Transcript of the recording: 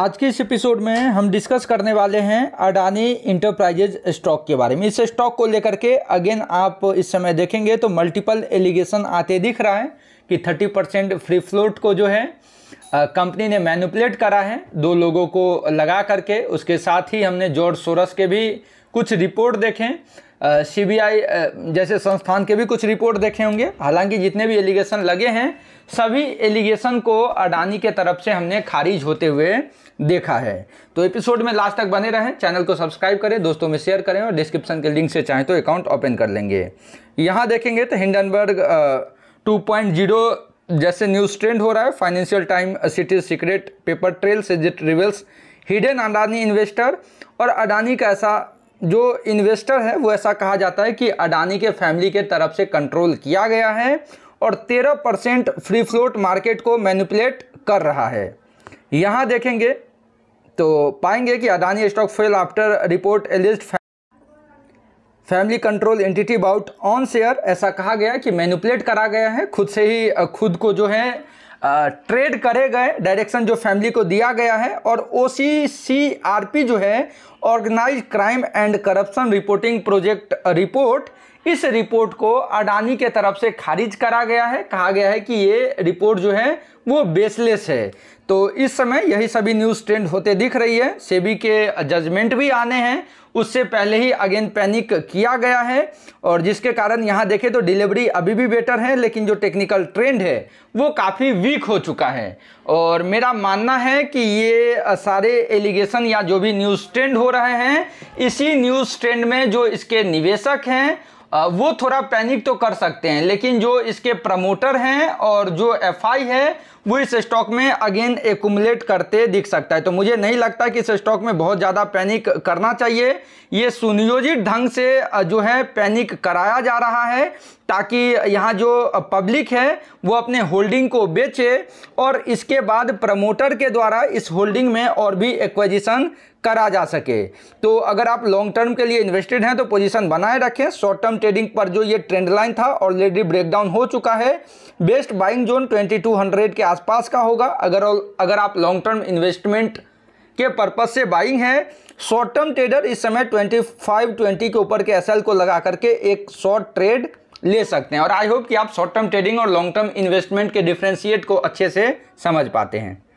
आज के इस एपिसोड में हम डिस्कस करने वाले हैं अडानी इंटरप्राइजेज स्टॉक के बारे में इस स्टॉक को लेकर के अगेन आप इस समय देखेंगे तो मल्टीपल एलिगेशन आते दिख रहा है कि 30 परसेंट फ्री फ्लोट को जो है कंपनी ने मैनुपलेट करा है दो लोगों को लगा करके उसके साथ ही हमने जॉर्ज सोरस के भी कुछ रिपोर्ट देखें सीबीआई जैसे संस्थान के भी कुछ रिपोर्ट देखे होंगे हालांकि जितने भी एलिगेशन लगे हैं सभी एलिगेशन को अडानी के तरफ से हमने खारिज होते हुए देखा है तो एपिसोड में लास्ट तक बने रहें चैनल को सब्सक्राइब करें दोस्तों में शेयर करें और डिस्क्रिप्शन के लिंक से चाहें तो अकाउंट ओपन कर लेंगे यहाँ देखेंगे तो हिंडनबर्ग टू पॉइंट जीरो जैसे न्यूज़ ट्रेंड हो रहा है financial time city secret paper trail से रिवेल्स हिडन अडानी इन्वेस्टर और अडानी का ऐसा जो इन्वेस्टर है वो ऐसा कहा जाता है कि अडानी के फैमिली के तरफ से कंट्रोल किया गया है और 13 परसेंट फ्री फ्लोट मार्केट को मैनिपुलेट कर रहा है यहाँ देखेंगे तो पाएंगे कि Adani stock fell after report alleges family control entity about on share ऐसा कहा गया कि मैनिपुलेट करा गया है खुद से ही खुद को जो है ट्रेड करे गए डायरेक्शन जो फैमिली को दिया गया है और ओ जो है organise crime and corruption reporting project report इस रिपोर्ट को अडानी के तरफ से खारिज करा गया है कहा गया है कि ये रिपोर्ट जो है वो बेसलेस है तो इस समय यही सभी न्यूज़ ट्रेंड होते दिख रही है सेबी के जजमेंट भी आने हैं उससे पहले ही अगेन पैनिक किया गया है और जिसके कारण यहाँ देखें तो डिलीवरी अभी भी बेटर है लेकिन जो टेक्निकल ट्रेंड है वो काफ़ी वीक हो चुका है और मेरा मानना है कि ये सारे एलिगेशन या जो भी न्यूज़ ट्रेंड हो रहे हैं इसी न्यूज़ ट्रेंड में जो इसके निवेशक हैं वो थोड़ा पैनिक तो कर सकते हैं लेकिन जो इसके प्रमोटर हैं और जो एफआई है वो इस स्टॉक में अगेन एकुमलेट करते दिख सकता है तो मुझे नहीं लगता कि इस स्टॉक में बहुत ज़्यादा पैनिक करना चाहिए ये सुनियोजित ढंग से जो है पैनिक कराया जा रहा है ताकि यहाँ जो पब्लिक है वो अपने होल्डिंग को बेचे और इसके बाद प्रमोटर के द्वारा इस होल्डिंग में और भी एक्विजिशन करा जा सके तो अगर आप लॉन्ग टर्म के लिए इन्वेस्टेड हैं तो पोजीशन बनाए रखें शॉर्ट टर्म ट्रेडिंग पर जो ये ट्रेंड लाइन था ऑलरेडी ब्रेकडाउन हो चुका है बेस्ट बाइंग जोन 2200 के आसपास का होगा अगर अगर आप लॉन्ग टर्म इन्वेस्टमेंट के पर्पज से बाइंग है शॉर्ट टर्म ट्रेडर इस समय 25 20 के ऊपर के एसएल को लगा करके एक शॉर्ट ट्रेड ले सकते हैं और आई होप कि आप शॉर्ट टर्म ट्रेडिंग और लॉन्ग टर्म इन्वेस्टमेंट के डिफ्रेंशिएट को अच्छे से समझ पाते हैं